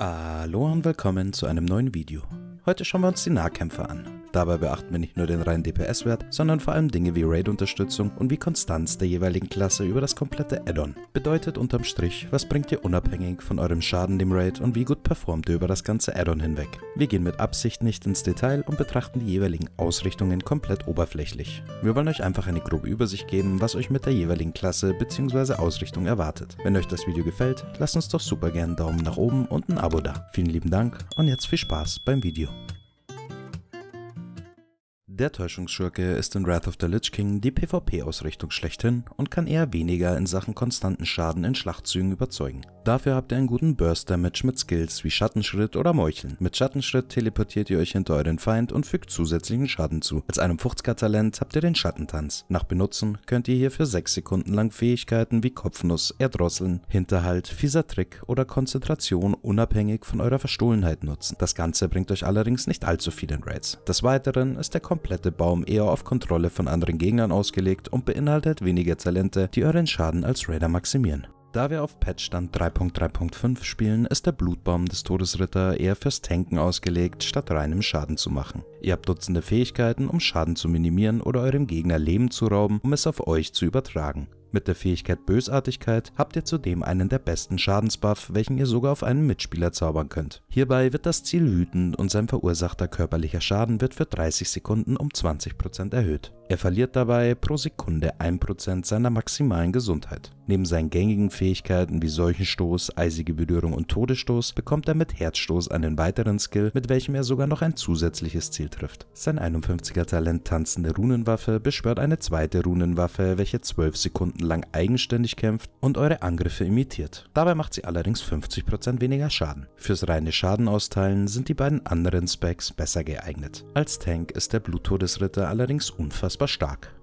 Hallo und willkommen zu einem neuen Video. Heute schauen wir uns die Nahkämpfer an. Dabei beachten wir nicht nur den reinen DPS-Wert, sondern vor allem Dinge wie Raid-Unterstützung und wie Konstanz der jeweiligen Klasse über das komplette Addon. Bedeutet unterm Strich, was bringt ihr unabhängig von eurem Schaden dem Raid und wie gut performt ihr über das ganze Addon hinweg. Wir gehen mit Absicht nicht ins Detail und betrachten die jeweiligen Ausrichtungen komplett oberflächlich. Wir wollen euch einfach eine grobe Übersicht geben, was euch mit der jeweiligen Klasse bzw. Ausrichtung erwartet. Wenn euch das Video gefällt, lasst uns doch super gerne einen Daumen nach oben und ein Abo da. Vielen lieben Dank und jetzt viel Spaß beim Video. Der Täuschungsschurke ist in Wrath of the Lich King die PvP-Ausrichtung schlechthin und kann eher weniger in Sachen konstanten Schaden in Schlachtzügen überzeugen. Dafür habt ihr einen guten Burst-Damage mit Skills wie Schattenschritt oder Meucheln. Mit Schattenschritt teleportiert ihr euch hinter euren Feind und fügt zusätzlichen Schaden zu. Als einem Fuchtzka-Talent habt ihr den Schattentanz. Nach Benutzen könnt ihr hier für 6 Sekunden lang Fähigkeiten wie Kopfnuss, Erdrosseln, Hinterhalt, fieser Trick oder Konzentration unabhängig von eurer Verstohlenheit nutzen. Das Ganze bringt euch allerdings nicht allzu viel in Raids. Des Weiteren ist der komplette komplette Baum eher auf Kontrolle von anderen Gegnern ausgelegt und beinhaltet weniger Talente, die euren Schaden als Raider maximieren. Da wir auf Patchstand 3.3.5 spielen, ist der Blutbaum des Todesritter eher fürs Tanken ausgelegt, statt reinem Schaden zu machen. Ihr habt dutzende Fähigkeiten, um Schaden zu minimieren oder eurem Gegner Leben zu rauben, um es auf euch zu übertragen. Mit der Fähigkeit Bösartigkeit habt ihr zudem einen der besten Schadensbuff, welchen ihr sogar auf einen Mitspieler zaubern könnt. Hierbei wird das Ziel wütend und sein verursachter körperlicher Schaden wird für 30 Sekunden um 20% erhöht. Er verliert dabei pro Sekunde 1% seiner maximalen Gesundheit. Neben seinen gängigen Fähigkeiten wie Seuchenstoß, eisige Berührung und Todesstoß bekommt er mit Herzstoß einen weiteren Skill, mit welchem er sogar noch ein zusätzliches Ziel trifft. Sein 51er Talent Tanzende Runenwaffe beschwört eine zweite Runenwaffe, welche 12 Sekunden lang eigenständig kämpft und eure Angriffe imitiert. Dabei macht sie allerdings 50% weniger Schaden. Fürs reine Schadenausteilen sind die beiden anderen Specs besser geeignet. Als Tank ist der Bluttodesritter allerdings unfassbar stark.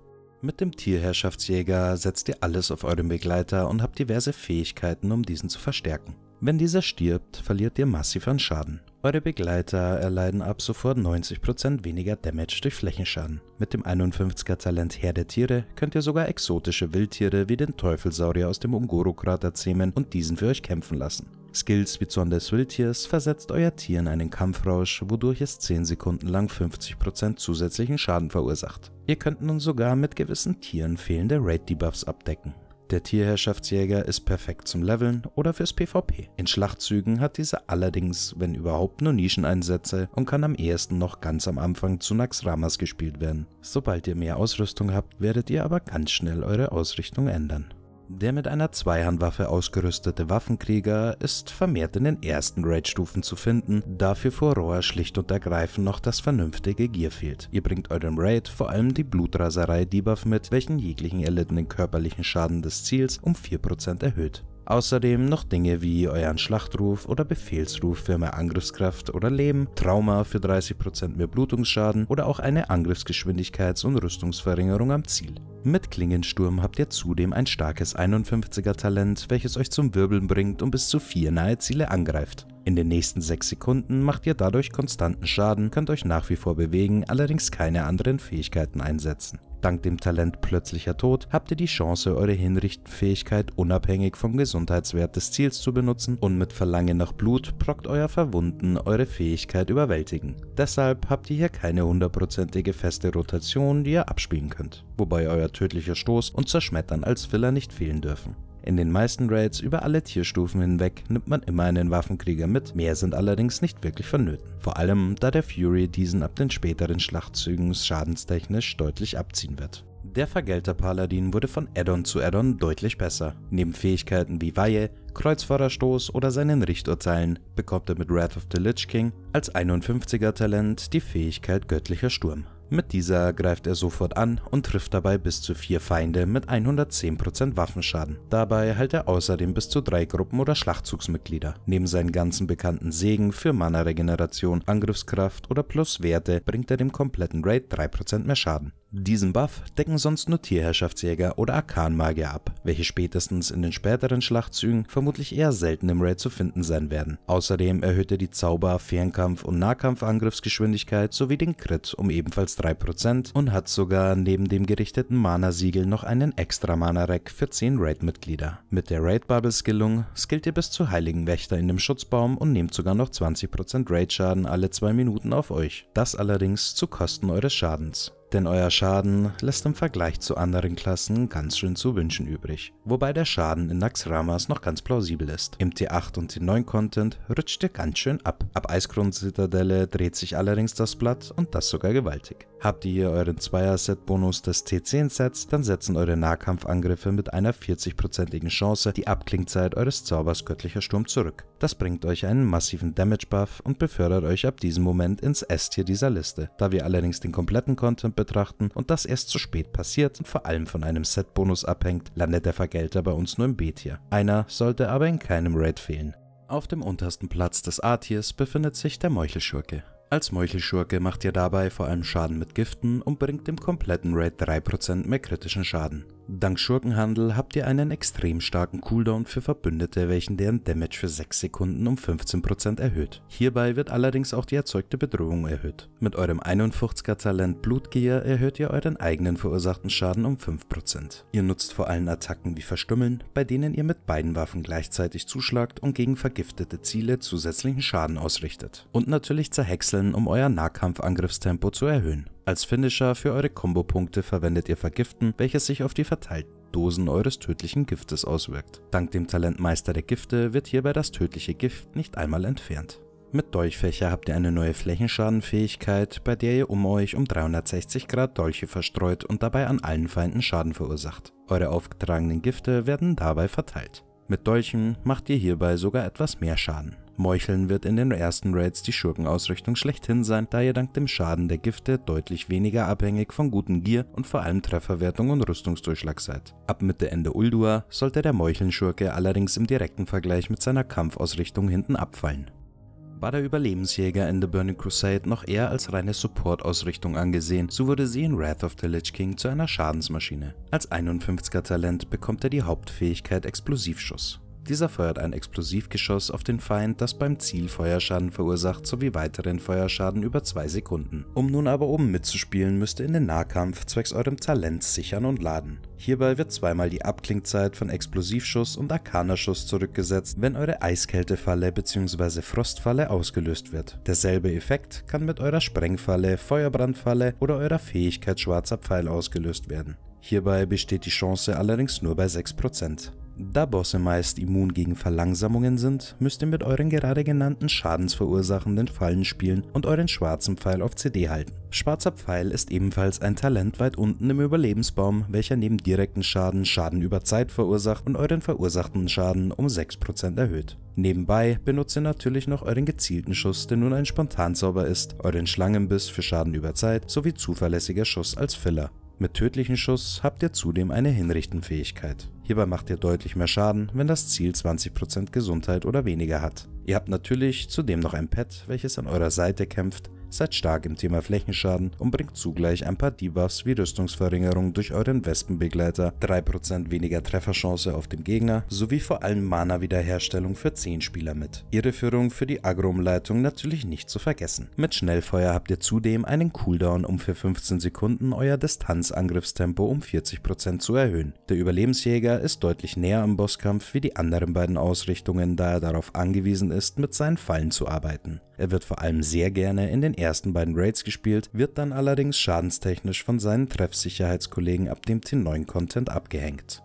Mit dem Tierherrschaftsjäger setzt ihr alles auf euren Begleiter und habt diverse Fähigkeiten, um diesen zu verstärken. Wenn dieser stirbt, verliert ihr massiv an Schaden. Eure Begleiter erleiden ab sofort 90% weniger Damage durch Flächenschaden. Mit dem 51er Talent Herr der Tiere könnt ihr sogar exotische Wildtiere wie den Teufelsaurier aus dem Ungoro-Krater zähmen und diesen für euch kämpfen lassen. Skills wie Zorn des Wildtiers versetzt euer Tier in einen Kampfrausch, wodurch es 10 Sekunden lang 50% zusätzlichen Schaden verursacht. Ihr könnt nun sogar mit gewissen Tieren fehlende Raid-Debuffs abdecken. Der Tierherrschaftsjäger ist perfekt zum Leveln oder fürs PvP. In Schlachtzügen hat diese allerdings, wenn überhaupt, nur Nischeneinsätze und kann am ehesten noch ganz am Anfang zu Naxramas gespielt werden. Sobald ihr mehr Ausrüstung habt, werdet ihr aber ganz schnell eure Ausrichtung ändern. Der mit einer Zweihandwaffe ausgerüstete Waffenkrieger ist vermehrt in den ersten Raid-Stufen zu finden, da für Furore schlicht und ergreifend noch das vernünftige Gear fehlt. Ihr bringt eurem Raid vor allem die Blutraserei-Debuff mit, welchen jeglichen erlittenen körperlichen Schaden des Ziels um 4% erhöht. Außerdem noch Dinge wie euren Schlachtruf oder Befehlsruf für mehr Angriffskraft oder Leben, Trauma für 30% mehr Blutungsschaden oder auch eine Angriffsgeschwindigkeits- und Rüstungsverringerung am Ziel. Mit Klingensturm habt ihr zudem ein starkes 51er Talent, welches euch zum Wirbeln bringt und bis zu vier nahe Ziele angreift. In den nächsten 6 Sekunden macht ihr dadurch konstanten Schaden, könnt euch nach wie vor bewegen, allerdings keine anderen Fähigkeiten einsetzen dank dem Talent plötzlicher Tod habt ihr die Chance, eure Hinrichtfähigkeit unabhängig vom Gesundheitswert des Ziels zu benutzen und mit Verlangen nach Blut prockt euer Verwunden eure Fähigkeit überwältigen. Deshalb habt ihr hier keine hundertprozentige feste Rotation, die ihr abspielen könnt, wobei euer tödlicher Stoß und Zerschmettern als Filler nicht fehlen dürfen. In den meisten Raids über alle Tierstufen hinweg nimmt man immer einen Waffenkrieger mit, mehr sind allerdings nicht wirklich vonnöten. Vor allem, da der Fury diesen ab den späteren Schlachtzügen schadenstechnisch deutlich abziehen wird. Der Vergelter-Paladin wurde von Addon zu Addon deutlich besser. Neben Fähigkeiten wie Weihe, Kreuzfahrerstoß oder seinen Richturteilen bekommt er mit Wrath of the Lich King als 51er Talent die Fähigkeit Göttlicher Sturm. Mit dieser greift er sofort an und trifft dabei bis zu vier Feinde mit 110% Waffenschaden. Dabei heilt er außerdem bis zu drei Gruppen oder Schlachtzugsmitglieder. Neben seinen ganzen bekannten Segen für Mana-Regeneration, Angriffskraft oder Pluswerte bringt er dem kompletten Raid 3% mehr Schaden. Diesen Buff decken sonst nur Tierherrschaftsjäger oder Arkanmagier ab, welche spätestens in den späteren Schlachtzügen vermutlich eher selten im Raid zu finden sein werden. Außerdem erhöht er die Zauber-, Fernkampf- und Nahkampfangriffsgeschwindigkeit sowie den Crit um ebenfalls 3% und hat sogar neben dem gerichteten Mana-Siegel noch einen extra Mana-Rack für 10 Raid-Mitglieder. Mit der Raid-Bubble-Skillung skillt ihr bis zu Heiligen Wächter in dem Schutzbaum und nehmt sogar noch 20% Raid-Schaden alle 2 Minuten auf euch. Das allerdings zu Kosten eures Schadens denn euer Schaden lässt im Vergleich zu anderen Klassen ganz schön zu wünschen übrig, wobei der Schaden in Naxramas noch ganz plausibel ist. Im T8 und T9 Content rutscht ihr ganz schön ab. Ab eisgrund dreht sich allerdings das Blatt und das sogar gewaltig. Habt ihr hier euren 2er set bonus des T10-Sets, dann setzen eure Nahkampfangriffe mit einer 40%igen Chance die Abklingzeit eures Zaubers Göttlicher Sturm zurück. Das bringt euch einen massiven Damage-Buff und befördert euch ab diesem Moment ins S-Tier dieser Liste. Da wir allerdings den kompletten Content betrachten und das erst zu spät passiert und vor allem von einem Set-Bonus abhängt, landet der Vergelter bei uns nur im B-Tier. Einer sollte aber in keinem Raid fehlen. Auf dem untersten Platz des A-Tiers befindet sich der Meuchelschurke. Als Meuchelschurke macht ihr dabei vor allem Schaden mit Giften und bringt dem kompletten Raid 3% mehr kritischen Schaden. Dank Schurkenhandel habt ihr einen extrem starken Cooldown für Verbündete, welchen deren Damage für 6 Sekunden um 15% erhöht. Hierbei wird allerdings auch die erzeugte Bedrohung erhöht. Mit eurem 51er Talent Blutgier erhöht ihr euren eigenen verursachten Schaden um 5%. Ihr nutzt vor allem Attacken wie Verstümmeln, bei denen ihr mit beiden Waffen gleichzeitig zuschlagt und gegen vergiftete Ziele zusätzlichen Schaden ausrichtet. Und natürlich Zerhäckseln, um euer Nahkampfangriffstempo zu erhöhen. Als Finisher für eure Kombo-Punkte verwendet ihr Vergiften, welches sich auf die verteilten Dosen eures tödlichen Giftes auswirkt. Dank dem Talent Meister der Gifte wird hierbei das tödliche Gift nicht einmal entfernt. Mit Dolchfächer habt ihr eine neue Flächenschadenfähigkeit, bei der ihr um euch um 360 Grad Dolche verstreut und dabei an allen Feinden Schaden verursacht. Eure aufgetragenen Gifte werden dabei verteilt. Mit Dolchen macht ihr hierbei sogar etwas mehr Schaden. Meucheln wird in den ersten Raids die Schurkenausrichtung schlechthin sein, da ihr dank dem Schaden der Gifte deutlich weniger abhängig von guten Gier und vor allem Trefferwertung und Rüstungsdurchschlag seid. Ab Mitte Ende Uldua sollte der Meucheln-Schurke allerdings im direkten Vergleich mit seiner Kampfausrichtung hinten abfallen war der Überlebensjäger in The Burning Crusade noch eher als reine Support-Ausrichtung angesehen, so wurde sie in Wrath of the Lich King zu einer Schadensmaschine. Als 51er Talent bekommt er die Hauptfähigkeit Explosivschuss. Dieser feuert ein Explosivgeschoss auf den Feind, das beim Ziel Feuerschaden verursacht sowie weiteren Feuerschaden über 2 Sekunden. Um nun aber oben mitzuspielen, müsst ihr in den Nahkampf zwecks eurem Talent sichern und laden. Hierbei wird zweimal die Abklingzeit von Explosivschuss und Arkanerschuss zurückgesetzt, wenn eure Eiskältefalle bzw. Frostfalle ausgelöst wird. Derselbe Effekt kann mit eurer Sprengfalle, Feuerbrandfalle oder eurer Fähigkeit Schwarzer Pfeil ausgelöst werden. Hierbei besteht die Chance allerdings nur bei 6%. Da Bosse meist immun gegen Verlangsamungen sind, müsst ihr mit euren gerade genannten schadensverursachenden Fallen spielen und euren schwarzen Pfeil auf CD halten. Schwarzer Pfeil ist ebenfalls ein Talent weit unten im Überlebensbaum, welcher neben direkten Schaden Schaden über Zeit verursacht und euren verursachten Schaden um 6% erhöht. Nebenbei benutzt ihr natürlich noch euren gezielten Schuss, der nun ein Spontanzauber ist, euren Schlangenbiss für Schaden über Zeit sowie zuverlässiger Schuss als Filler. Mit tödlichen Schuss habt ihr zudem eine Hinrichtenfähigkeit. Hierbei macht ihr deutlich mehr Schaden, wenn das Ziel 20% Gesundheit oder weniger hat. Ihr habt natürlich zudem noch ein Pet, welches an eurer Seite kämpft Seid stark im Thema Flächenschaden und bringt zugleich ein paar Debuffs wie Rüstungsverringerung durch euren Wespenbegleiter, 3% weniger Trefferchance auf den Gegner sowie vor allem Mana-Wiederherstellung für 10 Spieler mit. Ihre Führung für die Agro-Umleitung natürlich nicht zu vergessen. Mit Schnellfeuer habt ihr zudem einen Cooldown, um für 15 Sekunden euer Distanzangriffstempo um 40% zu erhöhen. Der Überlebensjäger ist deutlich näher am Bosskampf wie die anderen beiden Ausrichtungen, da er darauf angewiesen ist, mit seinen Fallen zu arbeiten. Er wird vor allem sehr gerne in den ersten beiden Raids gespielt, wird dann allerdings schadenstechnisch von seinen Treffsicherheitskollegen ab dem t 9 Content abgehängt.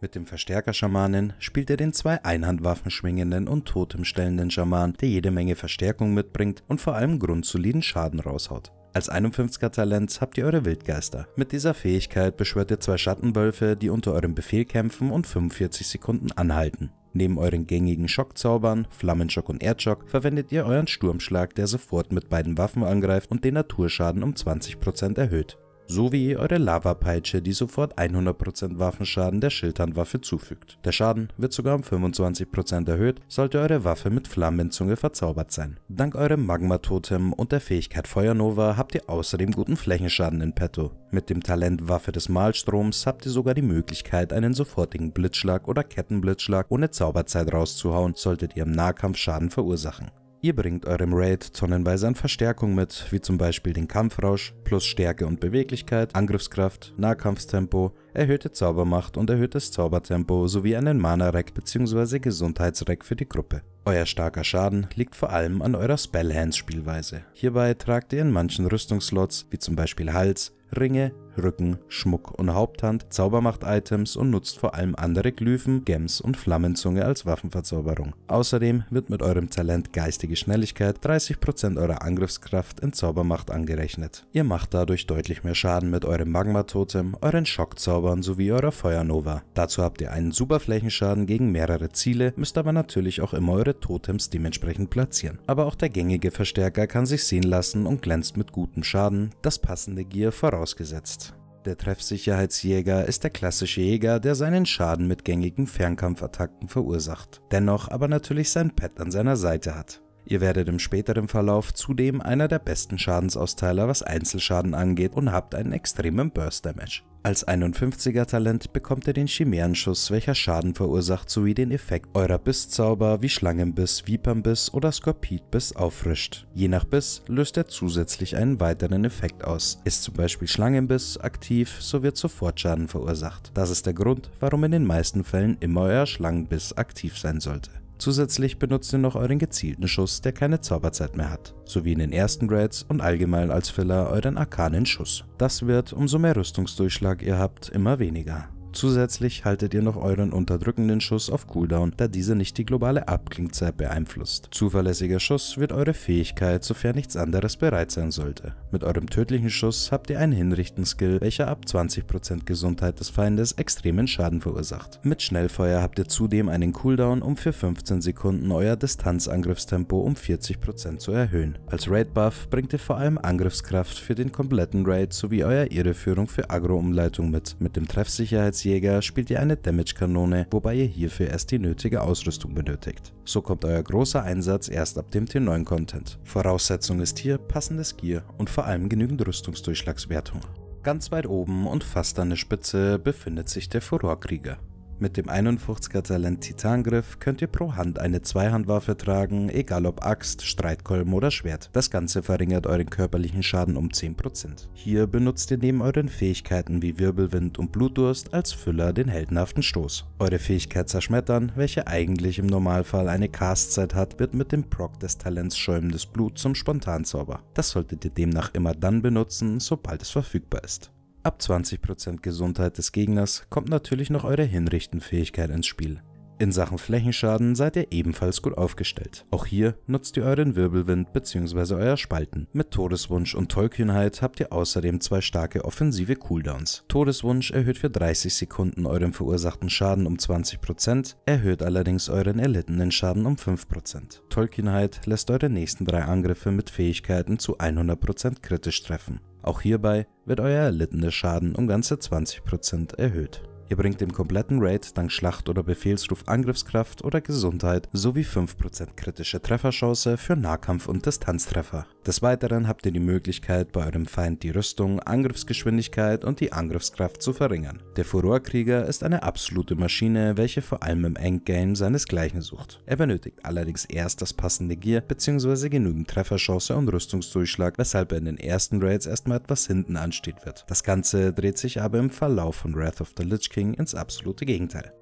Mit dem Verstärker-Schamanen spielt er den zwei Einhandwaffen schwingenden und totemstellenden Schaman, der jede Menge Verstärkung mitbringt und vor allem grundsoliden Schaden raushaut. Als 51er Talent habt ihr eure Wildgeister. Mit dieser Fähigkeit beschwört ihr zwei Schattenwölfe, die unter eurem Befehl kämpfen und 45 Sekunden anhalten. Neben euren gängigen Schockzaubern, Flammenschock und Erdschock, verwendet ihr euren Sturmschlag, der sofort mit beiden Waffen angreift und den Naturschaden um 20% erhöht sowie eure Lava-Peitsche, die sofort 100% Waffenschaden der Schildhandwaffe zufügt. Der Schaden wird sogar um 25% erhöht, sollte eure Waffe mit Flammenzunge verzaubert sein. Dank eurem Magma-Totem und der Fähigkeit Feuernova habt ihr außerdem guten Flächenschaden in petto. Mit dem Talent Waffe des Malstroms habt ihr sogar die Möglichkeit, einen sofortigen Blitzschlag oder Kettenblitzschlag ohne Zauberzeit rauszuhauen, solltet ihr im Nahkampf Schaden verursachen. Ihr bringt eurem Raid tonnenweise an Verstärkung mit, wie zum Beispiel den Kampfrausch, plus Stärke und Beweglichkeit, Angriffskraft, Nahkampftempo, erhöhte Zaubermacht und erhöhtes Zaubertempo sowie einen Mana-Rack bzw. Gesundheitsrack für die Gruppe. Euer starker Schaden liegt vor allem an eurer Spellhands-Spielweise. Hierbei tragt ihr in manchen Rüstungslots, wie zum Beispiel Hals, Ringe, Rücken, Schmuck und Haupthand, Zaubermacht-Items und nutzt vor allem andere Glyphen, Gems und Flammenzunge als Waffenverzauberung. Außerdem wird mit eurem Talent Geistige Schnelligkeit 30% eurer Angriffskraft in Zaubermacht angerechnet. Ihr macht dadurch deutlich mehr Schaden mit eurem Magma-Totem, euren Schockzaubern sowie eurer Feuernova. Dazu habt ihr einen super Flächenschaden gegen mehrere Ziele, müsst aber natürlich auch immer eure Totems dementsprechend platzieren. Aber auch der gängige Verstärker kann sich sehen lassen und glänzt mit gutem Schaden, das passende Gear vorausgesetzt. Der Treffsicherheitsjäger ist der klassische Jäger, der seinen Schaden mit gängigen Fernkampfattacken verursacht, dennoch aber natürlich sein Pad an seiner Seite hat. Ihr werdet im späteren Verlauf zudem einer der besten Schadensausteiler, was Einzelschaden angeht und habt einen extremen Burst Damage. Als 51er Talent bekommt ihr den Chimärenschuss, welcher Schaden verursacht, sowie den Effekt eurer Bisszauber wie Schlangenbiss, Vipernbiss oder Skorpidbiss auffrischt. Je nach Biss löst er zusätzlich einen weiteren Effekt aus. Ist zum Beispiel Schlangenbiss aktiv, so wird sofort Schaden verursacht. Das ist der Grund, warum in den meisten Fällen immer euer Schlangenbiss aktiv sein sollte. Zusätzlich benutzt ihr noch euren gezielten Schuss, der keine Zauberzeit mehr hat, sowie in den ersten Raids und allgemein als Filler euren arkanen Schuss. Das wird, umso mehr Rüstungsdurchschlag ihr habt, immer weniger. Zusätzlich haltet ihr noch euren unterdrückenden Schuss auf Cooldown, da dieser nicht die globale Abklingzeit beeinflusst. Zuverlässiger Schuss wird eure Fähigkeit, sofern nichts anderes bereit sein sollte. Mit eurem tödlichen Schuss habt ihr einen Hinrichten-Skill, welcher ab 20% Gesundheit des Feindes extremen Schaden verursacht. Mit Schnellfeuer habt ihr zudem einen Cooldown, um für 15 Sekunden euer Distanzangriffstempo um 40% zu erhöhen. Als Raid-Buff bringt ihr vor allem Angriffskraft für den kompletten Raid sowie euer Irreführung für Agro-Umleitung mit. Mit dem Treffsicherheits Sturmgeschützjäger spielt ihr eine Damage-Kanone, wobei ihr hierfür erst die nötige Ausrüstung benötigt. So kommt euer großer Einsatz erst ab dem T9-Content. Voraussetzung ist hier passendes Gear und vor allem genügend Rüstungsdurchschlagswertung. Ganz weit oben und fast an der Spitze befindet sich der Furorkrieger. Mit dem 51er Talent Titangriff könnt ihr pro Hand eine Zweihandwaffe tragen, egal ob Axt, Streitkolben oder Schwert. Das Ganze verringert euren körperlichen Schaden um 10%. Hier benutzt ihr neben euren Fähigkeiten wie Wirbelwind und Blutdurst als Füller den heldenhaften Stoß. Eure Fähigkeit Zerschmettern, welche eigentlich im Normalfall eine Castzeit hat, wird mit dem Proc des Talents Schäumendes Blut zum Spontanzauber. Das solltet ihr demnach immer dann benutzen, sobald es verfügbar ist. Ab 20% Gesundheit des Gegners kommt natürlich noch eure Hinrichtenfähigkeit ins Spiel. In Sachen Flächenschaden seid ihr ebenfalls gut aufgestellt. Auch hier nutzt ihr euren Wirbelwind bzw. euer Spalten. Mit Todeswunsch und Tollkühnheit habt ihr außerdem zwei starke offensive Cooldowns. Todeswunsch erhöht für 30 Sekunden euren verursachten Schaden um 20%, erhöht allerdings euren erlittenen Schaden um 5%. Tollkühnheit lässt eure nächsten drei Angriffe mit Fähigkeiten zu 100% kritisch treffen. Auch hierbei wird euer erlittener Schaden um ganze 20% erhöht. Ihr bringt im kompletten Raid dank Schlacht- oder Befehlsruf Angriffskraft oder Gesundheit sowie 5% kritische Trefferchance für Nahkampf- und Distanztreffer. Des Weiteren habt ihr die Möglichkeit, bei eurem Feind die Rüstung, Angriffsgeschwindigkeit und die Angriffskraft zu verringern. Der Furorkrieger ist eine absolute Maschine, welche vor allem im Endgame seinesgleichen sucht. Er benötigt allerdings erst das passende Gear bzw. genügend Trefferchance und Rüstungsdurchschlag, weshalb er in den ersten Raids erstmal etwas hinten ansteht wird. Das Ganze dreht sich aber im Verlauf von Wrath of the Lich King ins absolute Gegenteil.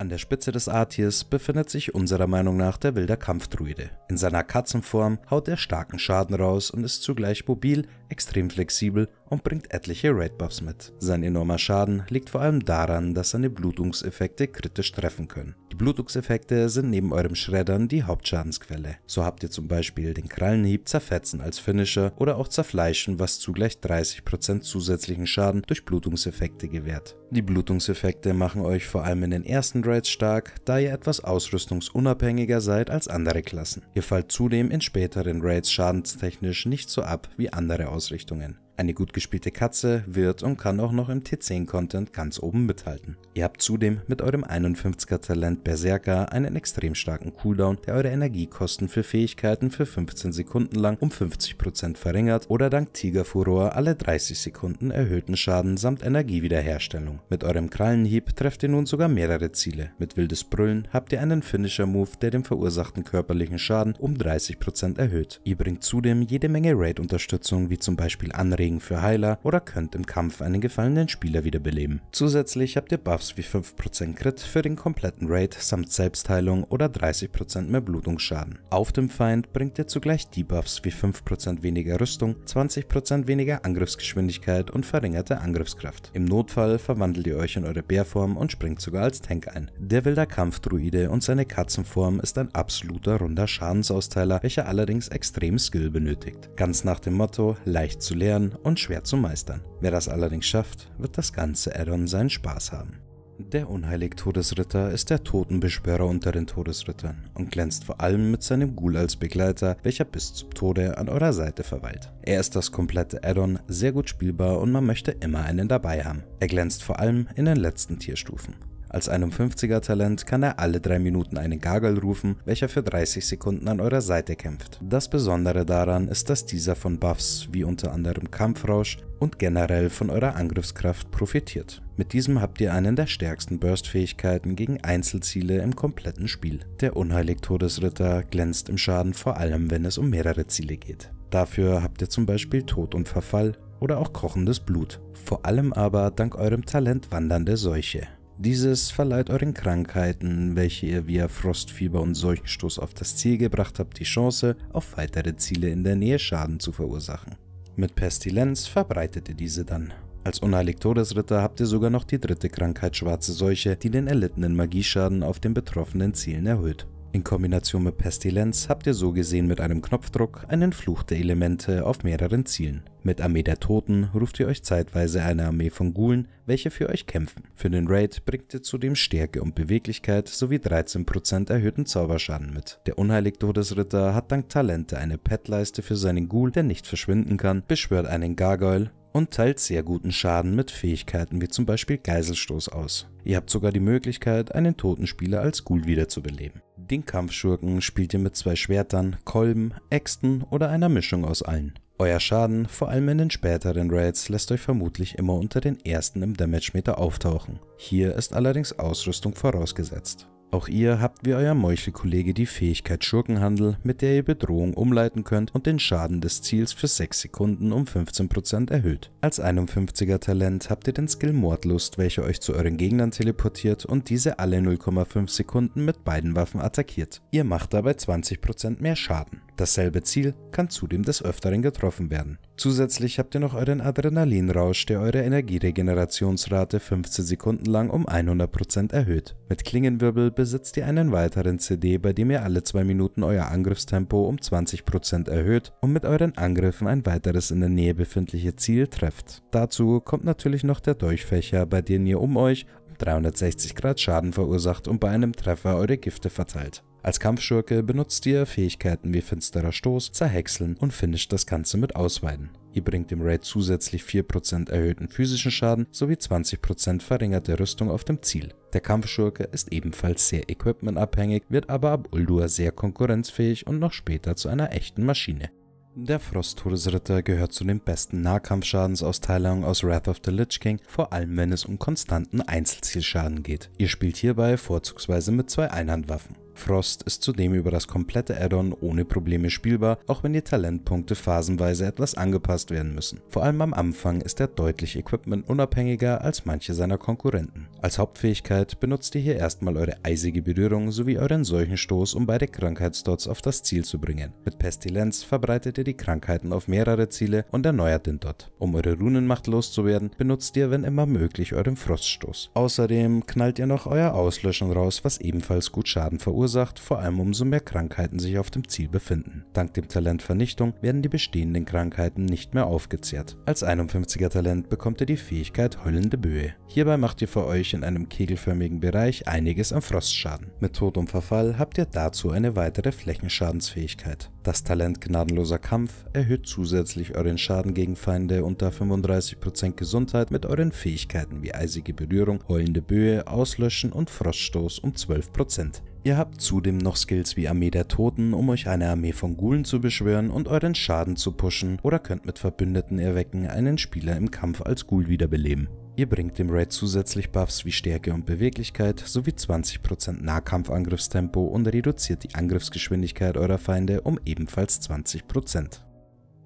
An der Spitze des Artiers befindet sich unserer Meinung nach der wilde Kampfdruide. In seiner Katzenform haut er starken Schaden raus und ist zugleich mobil, extrem flexibel und bringt etliche Raid-Buffs mit. Sein enormer Schaden liegt vor allem daran, dass seine Blutungseffekte kritisch treffen können. Die Blutungseffekte sind neben eurem Schreddern die Hauptschadensquelle. So habt ihr zum Beispiel den Krallenhieb, Zerfetzen als Finisher oder auch Zerfleischen, was zugleich 30% zusätzlichen Schaden durch Blutungseffekte gewährt. Die Blutungseffekte machen euch vor allem in den ersten Raids stark, da ihr etwas ausrüstungsunabhängiger seid als andere Klassen. Ihr fallt zudem in späteren Raids schadenstechnisch nicht so ab wie andere Ausrichtungen. Eine gut gespielte Katze wird und kann auch noch im T10-Content ganz oben mithalten. Ihr habt zudem mit eurem 51er Talent Berserker einen extrem starken Cooldown, der eure Energiekosten für Fähigkeiten für 15 Sekunden lang um 50% verringert oder dank Tigerfuror alle 30 Sekunden erhöhten Schaden samt Energiewiederherstellung. Mit eurem Krallenhieb trefft ihr nun sogar mehrere Ziele. Mit wildes Brüllen habt ihr einen Finisher-Move, der den verursachten körperlichen Schaden um 30% erhöht. Ihr bringt zudem jede Menge Raid-Unterstützung wie zum Beispiel Anregen Healing für Heiler oder könnt im Kampf einen gefallenen Spieler wiederbeleben. Zusätzlich habt ihr Buffs wie 5% Crit für den kompletten Raid samt Selbstheilung oder 30% mehr Blutungsschaden. Auf dem Feind bringt ihr zugleich Debuffs wie 5% weniger Rüstung, 20% weniger Angriffsgeschwindigkeit und verringerte Angriffskraft. Im Notfall verwandelt ihr euch in eure Bärform und springt sogar als Tank ein. Der wilder Kampfdruide und seine Katzenform ist ein absoluter runder Schadensausteiler, welcher allerdings extrem Skill benötigt. Ganz nach dem Motto, leicht zu lernen, und schwer zu meistern. Wer das allerdings schafft, wird das ganze Addon seinen Spaß haben. Der unheilig Todesritter ist der Totenbeschwörer unter den Todesrittern und glänzt vor allem mit seinem Ghoul als Begleiter, welcher bis zum Tode an eurer Seite verweilt. Er ist das komplette Addon, sehr gut spielbar und man möchte immer einen dabei haben. Er glänzt vor allem in den letzten Tierstufen. Als 51er-Talent kann er alle 3 Minuten einen Gagel rufen, welcher für 30 Sekunden an eurer Seite kämpft. Das Besondere daran ist, dass dieser von Buffs wie unter anderem Kampfrausch und generell von eurer Angriffskraft profitiert. Mit diesem habt ihr einen der stärksten Burst-Fähigkeiten gegen Einzelziele im kompletten Spiel. Der unheilig Todesritter glänzt im Schaden vor allem, wenn es um mehrere Ziele geht. Dafür habt ihr zum Beispiel Tod und Verfall oder auch kochendes Blut. Vor allem aber dank eurem Talent wandernde Seuche. Dieses verleiht euren Krankheiten, welche ihr via Frostfieber und Seuchenstoß auf das Ziel gebracht habt, die Chance, auf weitere Ziele in der Nähe Schaden zu verursachen. Mit Pestilenz verbreitet ihr diese dann. Als unheilig Todesritter habt ihr sogar noch die dritte Krankheit Schwarze Seuche, die den erlittenen Magieschaden auf den betroffenen Zielen erhöht. In Kombination mit Pestilenz habt ihr so gesehen mit einem Knopfdruck einen Fluch der Elemente auf mehreren Zielen. Mit Armee der Toten ruft ihr euch zeitweise eine Armee von Ghoulen, welche für euch kämpfen. Für den Raid bringt ihr zudem Stärke und Beweglichkeit sowie 13% erhöhten Zauberschaden mit. Der unheilig Todesritter hat dank Talente eine Pet-Leiste für seinen Ghoul, der nicht verschwinden kann, beschwört einen Gargoyle und teilt sehr guten Schaden mit Fähigkeiten wie zum Beispiel Geiselstoß aus. Ihr habt sogar die Möglichkeit, einen toten Spieler als Ghoul wiederzubeleben. Den Kampfschurken spielt ihr mit zwei Schwertern, Kolben, Äxten oder einer Mischung aus allen. Euer Schaden, vor allem in den späteren Raids, lässt euch vermutlich immer unter den ersten im Damage-Meter auftauchen. Hier ist allerdings Ausrüstung vorausgesetzt. Auch ihr habt wie euer Meuchelkollege die Fähigkeit Schurkenhandel, mit der ihr Bedrohung umleiten könnt und den Schaden des Ziels für 6 Sekunden um 15% erhöht. Als 51er Talent habt ihr den Skill Mordlust, welcher euch zu euren Gegnern teleportiert und diese alle 0,5 Sekunden mit beiden Waffen attackiert. Ihr macht dabei 20% mehr Schaden. Dasselbe Ziel kann zudem des Öfteren getroffen werden. Zusätzlich habt ihr noch euren Adrenalinrausch, der eure Energieregenerationsrate 15 Sekunden lang um 100% erhöht. Mit Klingenwirbel besitzt ihr einen weiteren CD, bei dem ihr alle 2 Minuten euer Angriffstempo um 20% erhöht und mit euren Angriffen ein weiteres in der Nähe befindliche Ziel trefft. Dazu kommt natürlich noch der Dolchfächer, bei dem ihr um euch 360 Grad Schaden verursacht und bei einem Treffer eure Gifte verteilt. Als Kampfschurke benutzt ihr Fähigkeiten wie Finsterer Stoß, Zerhäckseln und finisht das Ganze mit Ausweiden. Ihr bringt dem Raid zusätzlich 4% erhöhten physischen Schaden sowie 20% verringerte Rüstung auf dem Ziel. Der Kampfschurke ist ebenfalls sehr equipmentabhängig, wird aber ab Uldua sehr konkurrenzfähig und noch später zu einer echten Maschine. Der Frosttodesritter gehört zu den besten Nahkampfschadensausteilungen aus Wrath of the Lich King, vor allem wenn es um konstanten Einzelzielschaden geht. Ihr spielt hierbei vorzugsweise mit zwei Einhandwaffen. Frost ist zudem über das komplette Addon ohne Probleme spielbar, auch wenn die Talentpunkte phasenweise etwas angepasst werden müssen. Vor allem am Anfang ist er deutlich equipmentunabhängiger als manche seiner Konkurrenten. Als Hauptfähigkeit benutzt ihr hier erstmal eure eisige Berührung sowie euren Seuchenstoß, um beide Krankheitsdots auf das Ziel zu bringen. Mit Pestilenz verbreitet ihr die Krankheiten auf mehrere Ziele und erneuert den Dot. Um eure Runenmacht loszuwerden, benutzt ihr, wenn immer möglich, euren Froststoß. Außerdem knallt ihr noch euer Auslöschen raus, was ebenfalls gut Schaden verursacht verursacht, vor allem umso mehr Krankheiten sich auf dem Ziel befinden. Dank dem Talent Vernichtung werden die bestehenden Krankheiten nicht mehr aufgezehrt. Als 51er Talent bekommt ihr die Fähigkeit Heulende Böe. Hierbei macht ihr für euch in einem kegelförmigen Bereich einiges an Frostschaden. Mit Tod und Verfall habt ihr dazu eine weitere Flächenschadensfähigkeit. Das Talent Gnadenloser Kampf erhöht zusätzlich euren Schaden gegen Feinde unter 35% Gesundheit mit euren Fähigkeiten wie eisige Berührung, heulende Böe, Auslöschen und Froststoß um 12%. Ihr habt zudem noch Skills wie Armee der Toten, um euch eine Armee von Ghulen zu beschwören und euren Schaden zu pushen oder könnt mit Verbündeten erwecken einen Spieler im Kampf als Gul wiederbeleben. Ihr bringt dem Raid zusätzlich Buffs wie Stärke und Beweglichkeit sowie 20% Nahkampfangriffstempo und reduziert die Angriffsgeschwindigkeit eurer Feinde um ebenfalls 20%.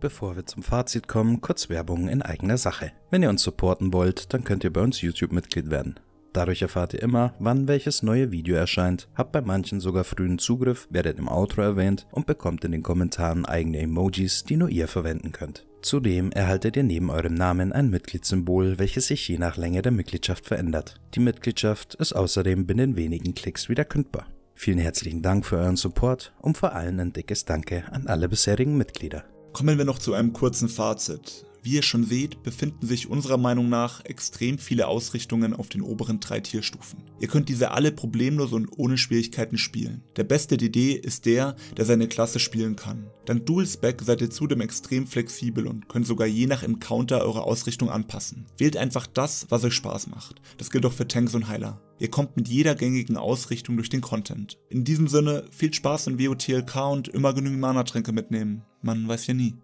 Bevor wir zum Fazit kommen, kurz Werbung in eigener Sache. Wenn ihr uns supporten wollt, dann könnt ihr bei uns YouTube-Mitglied werden. Dadurch erfahrt ihr immer, wann welches neue Video erscheint, habt bei manchen sogar frühen Zugriff, werdet im Outro erwähnt und bekommt in den Kommentaren eigene Emojis, die nur ihr verwenden könnt. Zudem erhaltet ihr neben eurem Namen ein Mitgliedssymbol, welches sich je nach Länge der Mitgliedschaft verändert. Die Mitgliedschaft ist außerdem binnen wenigen Klicks wieder kündbar. Vielen herzlichen Dank für euren Support und vor allem ein dickes Danke an alle bisherigen Mitglieder. Kommen wir noch zu einem kurzen Fazit. Wie ihr schon seht, befinden sich unserer Meinung nach extrem viele Ausrichtungen auf den oberen drei Tierstufen. Ihr könnt diese alle problemlos und ohne Schwierigkeiten spielen. Der beste DD ist der, der seine Klasse spielen kann. Dank Dual Spec seid ihr zudem extrem flexibel und könnt sogar je nach Encounter eure Ausrichtung anpassen. Wählt einfach das, was euch Spaß macht. Das gilt auch für Tanks und Heiler. Ihr kommt mit jeder gängigen Ausrichtung durch den Content. In diesem Sinne, viel Spaß in WOTLK und immer genügend Mana-Tränke mitnehmen. Man weiß ja nie.